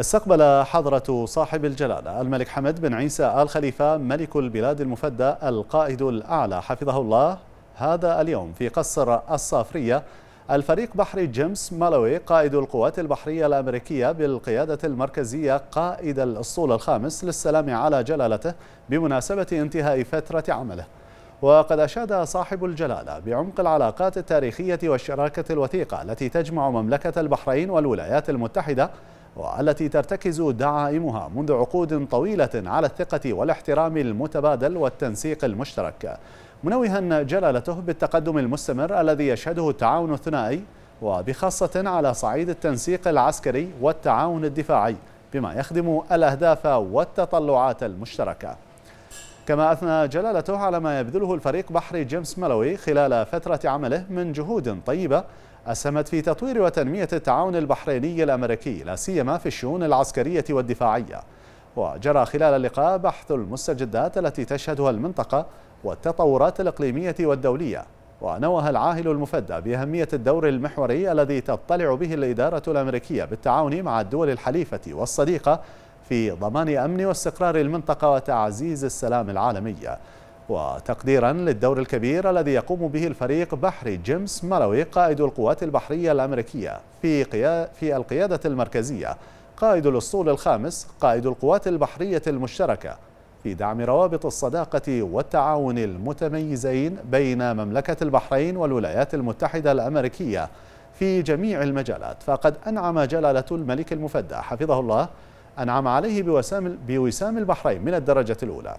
استقبل حضرة صاحب الجلالة الملك حمد بن عيسى آل خليفة ملك البلاد المفدى القائد الأعلى حفظه الله هذا اليوم في قصر الصافرية الفريق بحري جيمس مالوي قائد القوات البحرية الأمريكية بالقيادة المركزية قائد الأسطول الخامس للسلام على جلالته بمناسبة انتهاء فترة عمله وقد أشاد صاحب الجلالة بعمق العلاقات التاريخية والشراكة الوثيقة التي تجمع مملكة البحرين والولايات المتحدة والتي ترتكز دعائمها منذ عقود طويلة على الثقة والاحترام المتبادل والتنسيق المشترك منوها جلالته بالتقدم المستمر الذي يشهده التعاون الثنائي وبخاصة على صعيد التنسيق العسكري والتعاون الدفاعي بما يخدم الأهداف والتطلعات المشتركة كما أثنى جلالته على ما يبذله الفريق بحري جيمس ملوي خلال فترة عمله من جهود طيبة أسهمت في تطوير وتنمية التعاون البحريني الأمريكي لا سيما في الشؤون العسكرية والدفاعية وجرى خلال اللقاء بحث المستجدات التي تشهدها المنطقة والتطورات الإقليمية والدولية ونوه العاهل المفدى بأهمية الدور المحوري الذي تطلع به الإدارة الأمريكية بالتعاون مع الدول الحليفة والصديقة في ضمان أمن واستقرار المنطقة وتعزيز السلام العالمي وتقديرا للدور الكبير الذي يقوم به الفريق بحري جيمس مالوي قائد القوات البحرية الأمريكية في, في القيادة المركزية قائد الأسطول الخامس قائد القوات البحرية المشتركة في دعم روابط الصداقة والتعاون المتميزين بين مملكة البحرين والولايات المتحدة الأمريكية في جميع المجالات فقد أنعم جلالة الملك المفدى حفظه الله أنعم عليه بوسام البحرين من الدرجة الأولى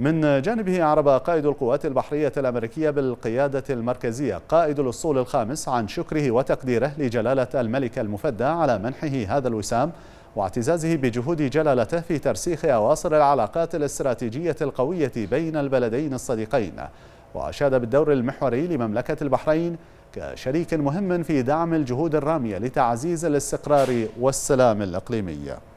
من جانبه أعرب قائد القوات البحرية الأمريكية بالقيادة المركزية قائد الأسطول الخامس عن شكره وتقديره لجلالة الملك المفدى على منحه هذا الوسام واعتزازه بجهود جلالته في ترسيخ أواصر العلاقات الاستراتيجية القوية بين البلدين الصديقين وأشاد بالدور المحوري لمملكة البحرين كشريك مهم في دعم الجهود الرامية لتعزيز الاستقرار والسلام الإقليمي